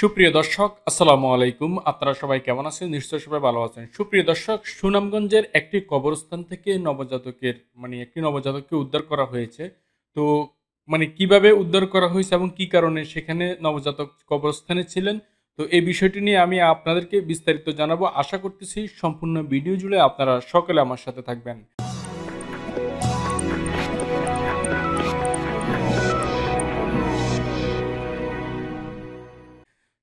সুপ্রিয় দর্শক আসসালামু আলাইকুম আপনারা সবাই কেমন আছেন নিশ্চয় সবাই ভালো আছেন সুপ্রিয় দর্শক সুনামগঞ্জের একটি কবরস্থান থেকে নবজাতকের মানে একটি নবজাতককে উদ্ধার করা হয়েছে তো মানে কিভাবে উদ্ধার করা হয়েছে এবং কি কারণে সেখানে নবজাতক কবরস্থানে ছিলেন তো এই বিষয়টি নিয়ে আমি আপনাদেরকে বিস্তারিত জানাবো আশা করতেছি সম্পূর্ণ ভিডিও জুড়ে আপনারা সকলে আমার সাথে থাকবেন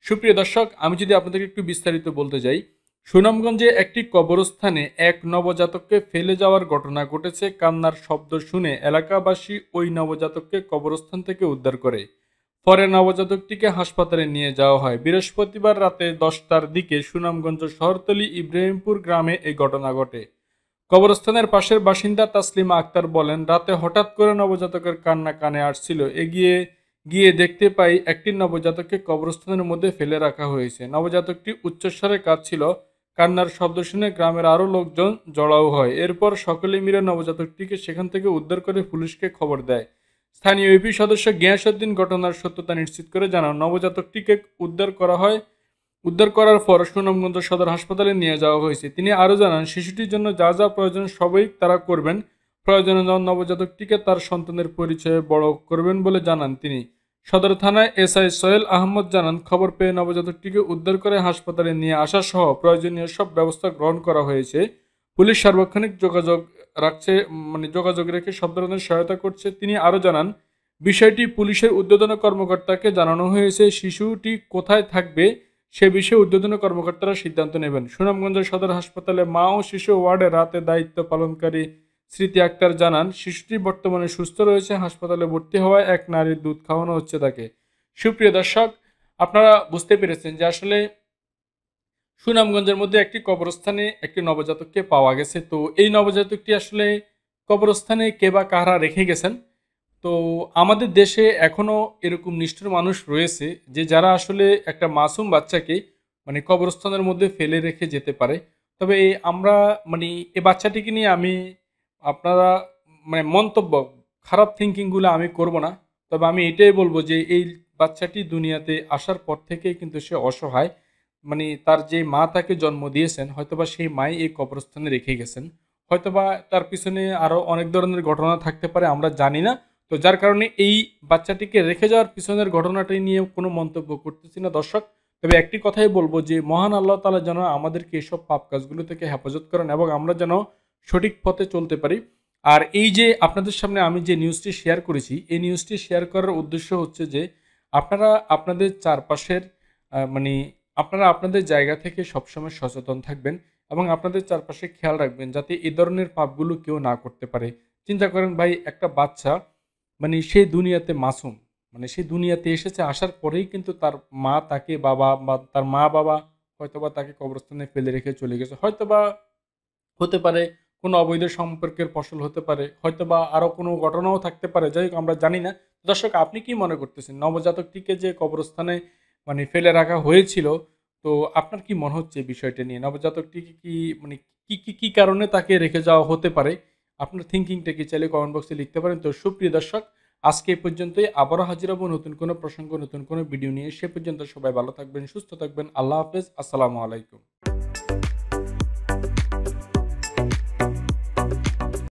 সুপ্রিয় দর্শক আমি যদি আপনাদেরকে একটু বিস্তারিত বলতে যাই সুনামগঞ্জে একটি কবরস্থানে এক নবজাতককে ফেলে যাওয়ার ঘটনা ঘটেছে কান্নার শব্দ শুনে এলাকাবাসী ওই নবজাতককে কবরস্থান থেকে উদ্ধার করে পরে নবজাতকটিকে হাসপাতালে নিয়ে যাওয়া হয় বৃহস্পতিবার রাতে দশটার দিকে সুনামগঞ্জ শহরতলি ইব্রাহিমপুর গ্রামে এই ঘটনা ঘটে কবরস্থানের পাশের বাসিন্দা তাসলিমা আক্তার বলেন রাতে হঠাৎ করে নবজাতকের কান্না কানে আসছিল এগিয়ে গিয়ে দেখতে পাই একটি নবজাতককে কবরস্থানের মধ্যে ফেলে রাখা হয়েছে নবজাতকটি উচ্চস্বরে কাঁদছিল কান্নার শব্দ শুনে গ্রামের আরও লোকজন জড়াও হয় এরপর সকলে মিলে নবজাতকটিকে সেখান থেকে উদ্ধার করে পুলিশকে খবর দেয় স্থানীয় ইউপি সদস্য গিয়াসুদ্দিন ঘটনার সত্যতা নিশ্চিত করে জানান নবজাতকটিকে উদ্ধার করা হয় উদ্ধার করার পর সুনামগঞ্জ সদর হাসপাতালে নিয়ে যাওয়া হয়েছে তিনি আরও জানান শিশুটির জন্য যা যা প্রয়োজন সবই তারা করবেন প্রয়োজনে নবজাতকটিকে তার সন্তানের পরিচয়ে বড় করবেন বলে জানান তিনি সদর থানায় এসআই সোহেল আহমদ জানান খবর পেয়ে নবজাতকটিকে উদ্ধার করে হাসপাতালে নিয়ে আসা সহ প্রয়োজনীয় সব ব্যবস্থা গ্রহণ করা হয়েছে পুলিশ সার্বক্ষণিক যোগাযোগ রাখছে মানে যোগাযোগ রেখে সব ধরনের সহায়তা করছে তিনি আরও জানান বিষয়টি পুলিশের উদ্বোধন কর্মকর্তাকে জানানো হয়েছে শিশুটি কোথায় থাকবে সে বিষয়ে উদ্বোধন কর্মকর্তারা সিদ্ধান্ত নেবেন সুনামগঞ্জ সদর হাসপাতালে মা ও শিশু ওয়ার্ডে রাতে দায়িত্ব পালনকারী স্মৃতি আক্তার জানান শিশুটি বর্তমানে সুস্থ রয়েছে হাসপাতালে ভর্তি হওয়ায় এক নারীর দুধ খাওয়ানো হচ্ছে তাকে সুপ্রিয় দর্শক আপনারা বুঝতে পেরেছেন যে আসলে সুনামগঞ্জের মধ্যে একটি কবরস্থানে একটি নবজাতককে পাওয়া গেছে তো এই নবজাতকটি আসলে কবরস্থানে কে বা কাহারা রেখে গেছেন তো আমাদের দেশে এখনও এরকম নিষ্ঠুর মানুষ রয়েছে যে যারা আসলে একটা মাসুম বাচ্চাকে মানে কবরস্থানের মধ্যে ফেলে রেখে যেতে পারে তবে আমরা মানে এ বাচ্চাটিকে নিয়ে আমি আপনারা মানে মন্তব্য খারাপ থিঙ্কিংগুলো আমি করব না তবে আমি এটাই বলবো যে এই বাচ্চাটি দুনিয়াতে আসার পর থেকেই কিন্তু সে অসহায় মানে তার যে মা তাকে জন্ম দিয়েছেন হয়তোবা সেই মাই এই কবরস্থানে রেখে গেছেন হয়তোবা তার পিছনে আরও অনেক ধরনের ঘটনা থাকতে পারে আমরা জানি না তো যার কারণে এই বাচ্চাটিকে রেখে যাওয়ার পিছনের ঘটনাটি নিয়ে কোনো মন্তব্য করতেছি না দর্শক তবে একটি কথাই বলবো যে মহান আল্লাহ তালা যেন আমাদেরকে এসব পাপ কাজগুলো থেকে হেফাজত করেন এবং আমরা যেন সঠিক পথে চলতে পারি আর এই যে আপনাদের সামনে আমি যে নিউজটি শেয়ার করেছি এই নিউজটি শেয়ার করার উদ্দেশ্য হচ্ছে যে আপনারা আপনাদের চারপাশের মানে আপনারা আপনাদের জায়গা থেকে সবসময় সচেতন থাকবেন এবং আপনাদের চারপাশে খেয়াল রাখবেন যাতে এ ধরনের পাপগুলো কেউ না করতে পারে চিন্তা করেন ভাই একটা বাচ্চা মানে সে দুনিয়াতে মাসুম মানে সে দুনিয়াতে এসেছে আসার পরেই কিন্তু তার মা তাকে বাবা বা তার মা বাবা হয়তোবা তাকে কবরস্থানে ফেলে রেখে চলে গেছে হয়তোবা হতে পারে কোনো অবৈধ সম্পর্কের ফসল হতে পারে হয়তো বা আরও কোনো ঘটনাও থাকতে পারে যাই হোক আমরা জানি না দর্শক আপনি কি মনে করতেছেন নবজাতকটিকে যে কবরস্থানে মানে ফেলে রাখা হয়েছিল তো আপনার কি মনে হচ্ছে বিষয়টা নিয়ে নবজাতকটিকে কি মানে কি কি কী কারণে তাকে রেখে যাওয়া হতে পারে আপনার থিঙ্কিংটা কি চাইলে কমেন্ট বক্সে লিখতে পারেন তো সুপ্রিয় দর্শক আজকে এই পর্যন্তই আবারও হাজির হবো নতুন কোনো প্রসঙ্গ নতুন কোনো ভিডিও নিয়ে সে পর্যন্ত সবাই ভালো থাকবেন সুস্থ থাকবেন আল্লাহ হাফেজ আসসালামু আলাইকুম